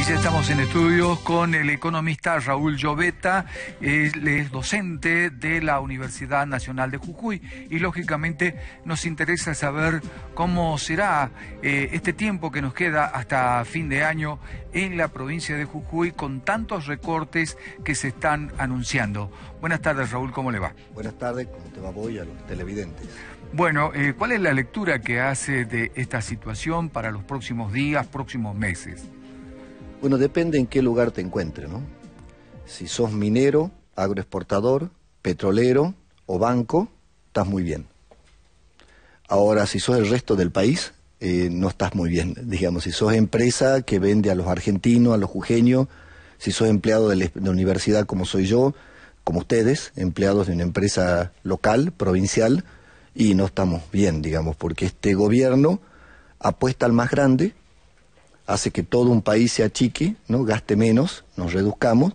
Y ya estamos en estudios con el economista Raúl Llobeta, es docente de la Universidad Nacional de Jujuy y lógicamente nos interesa saber cómo será eh, este tiempo que nos queda hasta fin de año en la provincia de Jujuy con tantos recortes que se están anunciando. Buenas tardes Raúl, ¿cómo le va? Buenas tardes, ¿cómo te va voy a los televidentes? Bueno, eh, ¿cuál es la lectura que hace de esta situación para los próximos días, próximos meses? Bueno, depende en qué lugar te encuentres, ¿no? Si sos minero, agroexportador, petrolero o banco, estás muy bien. Ahora, si sos el resto del país, eh, no estás muy bien. Digamos, si sos empresa que vende a los argentinos, a los jujeños, si sos empleado de la, universidad como soy yo, como ustedes, empleados de una empresa local, provincial, y no estamos bien, digamos, porque este gobierno apuesta al más grande hace que todo un país se achique, ¿no? gaste menos, nos reduzcamos,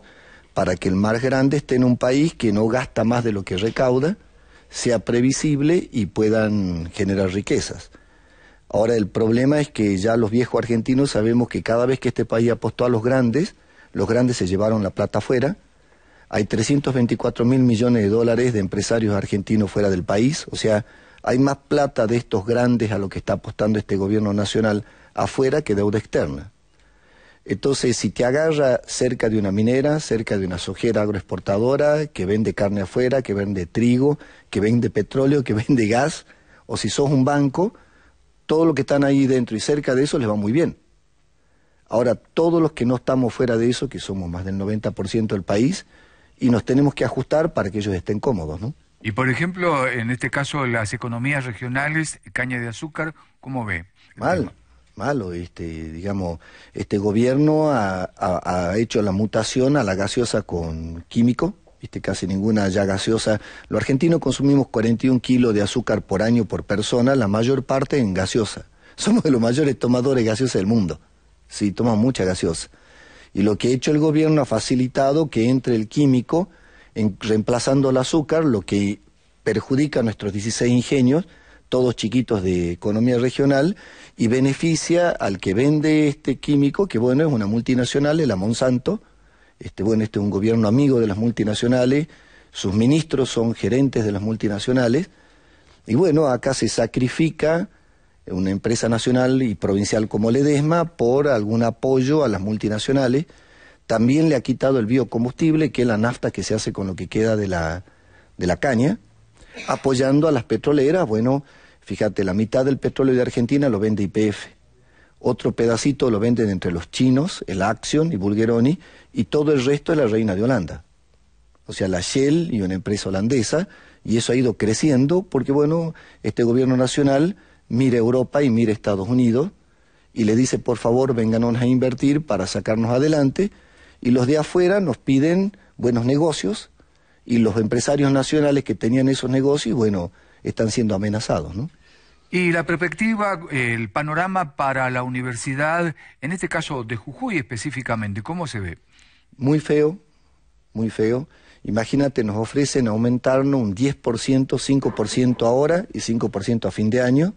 para que el más grande esté en un país que no gasta más de lo que recauda, sea previsible y puedan generar riquezas. Ahora el problema es que ya los viejos argentinos sabemos que cada vez que este país apostó a los grandes, los grandes se llevaron la plata afuera, hay 324 mil millones de dólares de empresarios argentinos fuera del país, o sea, hay más plata de estos grandes a lo que está apostando este gobierno nacional afuera que deuda externa. Entonces, si te agarra cerca de una minera, cerca de una sojera agroexportadora, que vende carne afuera, que vende trigo, que vende petróleo, que vende gas, o si sos un banco, todo lo que están ahí dentro y cerca de eso les va muy bien. Ahora, todos los que no estamos fuera de eso, que somos más del 90% del país, y nos tenemos que ajustar para que ellos estén cómodos, ¿no? Y por ejemplo, en este caso, las economías regionales, caña de azúcar, ¿cómo ve? Mal. Este malo. Este, digamos, este gobierno ha, hecho la mutación a la gaseosa con químico, ¿viste? casi ninguna ya gaseosa. Los argentinos consumimos 41 kilos de azúcar por año por persona, la mayor parte en gaseosa. Somos de los mayores tomadores de del mundo. Sí, tomamos mucha gaseosa. Y lo que ha hecho el gobierno ha facilitado que entre el químico, en, reemplazando el azúcar, lo que perjudica a nuestros 16 ingenios, todos chiquitos de economía regional, y beneficia al que vende este químico, que bueno, es una multinacional, la Monsanto. Este, bueno, este es un gobierno amigo de las multinacionales, sus ministros son gerentes de las multinacionales, y bueno, acá se sacrifica una empresa nacional y provincial como Ledesma por algún apoyo a las multinacionales. También le ha quitado el biocombustible, que es la nafta que se hace con lo que queda de la, de la caña, apoyando a las petroleras, bueno, Fíjate, la mitad del petróleo de Argentina lo vende IPF. Otro pedacito lo venden entre los chinos, el Action y Bulgeroni, y todo el resto es la reina de Holanda. O sea, la Shell y una empresa holandesa, y eso ha ido creciendo porque, bueno, este gobierno nacional mira Europa y mira Estados Unidos y le dice, por favor, venganos a invertir para sacarnos adelante, y los de afuera nos piden buenos negocios, y los empresarios nacionales que tenían esos negocios, bueno, están siendo amenazados, ¿no? Y la perspectiva, el panorama para la universidad, en este caso de Jujuy específicamente, ¿cómo se ve? Muy feo, muy feo. Imagínate, nos ofrecen aumentarnos un 10%, 5% ahora y 5% a fin de año,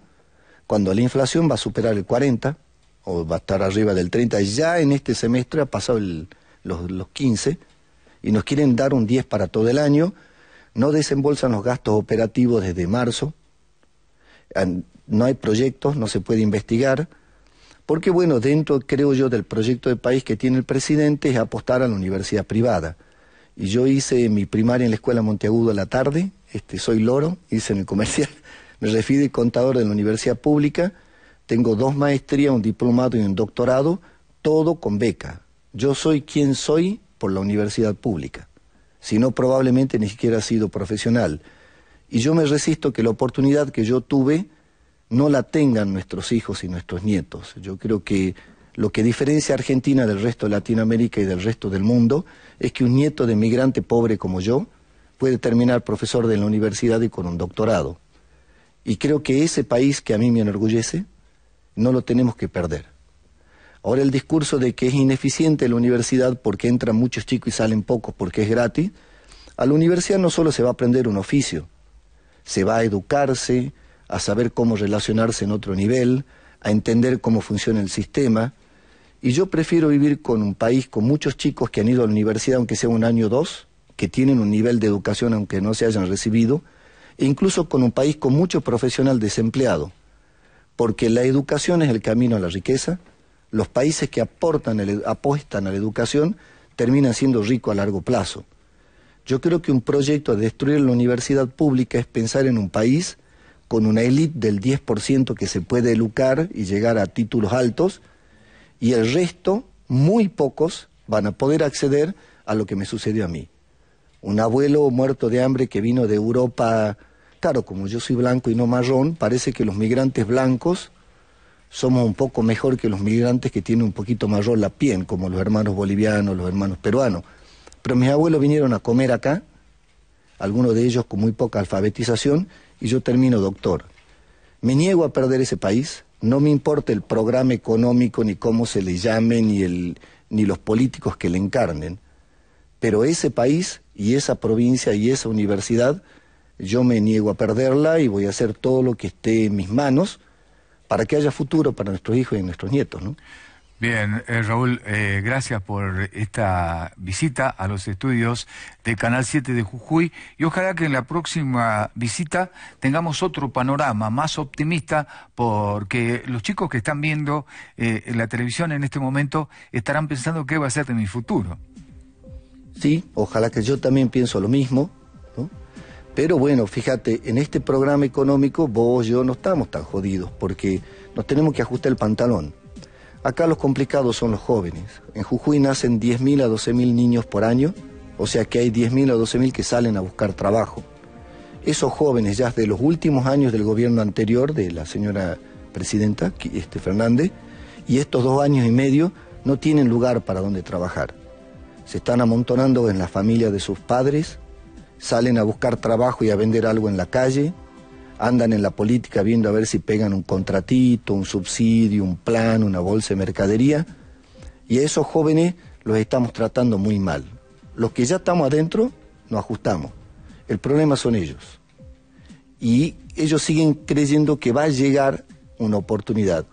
cuando la inflación va a superar el 40% o va a estar arriba del 30%. Ya en este semestre ha pasado los, los 15% y nos quieren dar un 10% para todo el año no desembolsan los gastos operativos desde marzo, no hay proyectos, no se puede investigar, porque bueno, dentro, creo yo, del proyecto de país que tiene el presidente es apostar a la universidad privada. Y yo hice mi primaria en la Escuela Monteagudo a la tarde, este, soy loro, hice en el comercial, me refiero y contador de la universidad pública, tengo dos maestrías, un diplomado y un doctorado, todo con beca. Yo soy quien soy por la universidad pública sino probablemente ni siquiera ha sido profesional. Y yo me resisto que la oportunidad que yo tuve no la tengan nuestros hijos y nuestros nietos. Yo creo que lo que diferencia a Argentina del resto de Latinoamérica y del resto del mundo es que un nieto de migrante pobre como yo puede terminar profesor de la universidad y con un doctorado. Y creo que ese país que a mí me enorgullece, no lo tenemos que perder. Ahora el discurso de que es ineficiente la universidad porque entran muchos chicos y salen pocos porque es gratis, a la universidad no solo se va a aprender un oficio, se va a educarse, a saber cómo relacionarse en otro nivel, a entender cómo funciona el sistema. Y yo prefiero vivir con un país con muchos chicos que han ido a la universidad, aunque sea un año o dos, que tienen un nivel de educación aunque no se hayan recibido, e incluso con un país con mucho profesional desempleado, porque la educación es el camino a la riqueza, los países que aportan apuestan a la educación terminan siendo ricos a largo plazo. Yo creo que un proyecto de destruir la universidad pública es pensar en un país con una élite del 10% que se puede educar y llegar a títulos altos, y el resto, muy pocos, van a poder acceder a lo que me sucedió a mí. Un abuelo muerto de hambre que vino de Europa, claro, como yo soy blanco y no marrón, parece que los migrantes blancos somos un poco mejor que los migrantes que tienen un poquito mayor la piel, como los hermanos bolivianos, los hermanos peruanos. Pero mis abuelos vinieron a comer acá, algunos de ellos con muy poca alfabetización, y yo termino doctor. Me niego a perder ese país, no me importa el programa económico, ni cómo se le llame, ni, el, ni los políticos que le encarnen, pero ese país y esa provincia y esa universidad, yo me niego a perderla y voy a hacer todo lo que esté en mis manos para que haya futuro para nuestros hijos y nuestros nietos. ¿no? Bien, eh, Raúl, eh, gracias por esta visita a los estudios de Canal 7 de Jujuy y ojalá que en la próxima visita tengamos otro panorama más optimista porque los chicos que están viendo eh, la televisión en este momento estarán pensando qué va a ser de mi futuro. Sí, ojalá que yo también pienso lo mismo pero bueno, fíjate, en este programa económico vos, yo no estamos tan jodidos porque nos tenemos que ajustar el pantalón. Acá los complicados son los jóvenes. En Jujuy nacen 10.000 a 12.000 niños por año, o sea que hay 10.000 a 12.000 que salen a buscar trabajo. Esos jóvenes ya de los últimos años del gobierno anterior de la señora presidenta este Fernández, y estos dos años y medio no tienen lugar para donde trabajar. Se están amontonando en la familia de sus padres, salen a buscar trabajo y a vender algo en la calle, andan en la política viendo a ver si pegan un contratito, un subsidio, un plan, una bolsa de mercadería, y a esos jóvenes los estamos tratando muy mal. Los que ya estamos adentro, nos ajustamos. El problema son ellos. Y ellos siguen creyendo que va a llegar una oportunidad.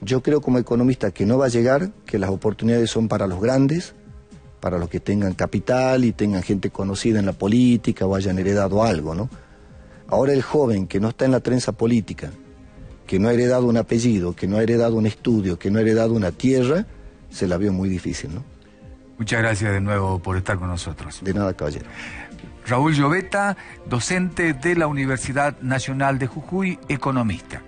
Yo creo como economista que no va a llegar, que las oportunidades son para los grandes, para los que tengan capital y tengan gente conocida en la política o hayan heredado algo, ¿no? Ahora el joven que no está en la trenza política, que no ha heredado un apellido, que no ha heredado un estudio, que no ha heredado una tierra, se la vio muy difícil, ¿no? Muchas gracias de nuevo por estar con nosotros. De nada, caballero. Raúl Lloveta, docente de la Universidad Nacional de Jujuy, economista.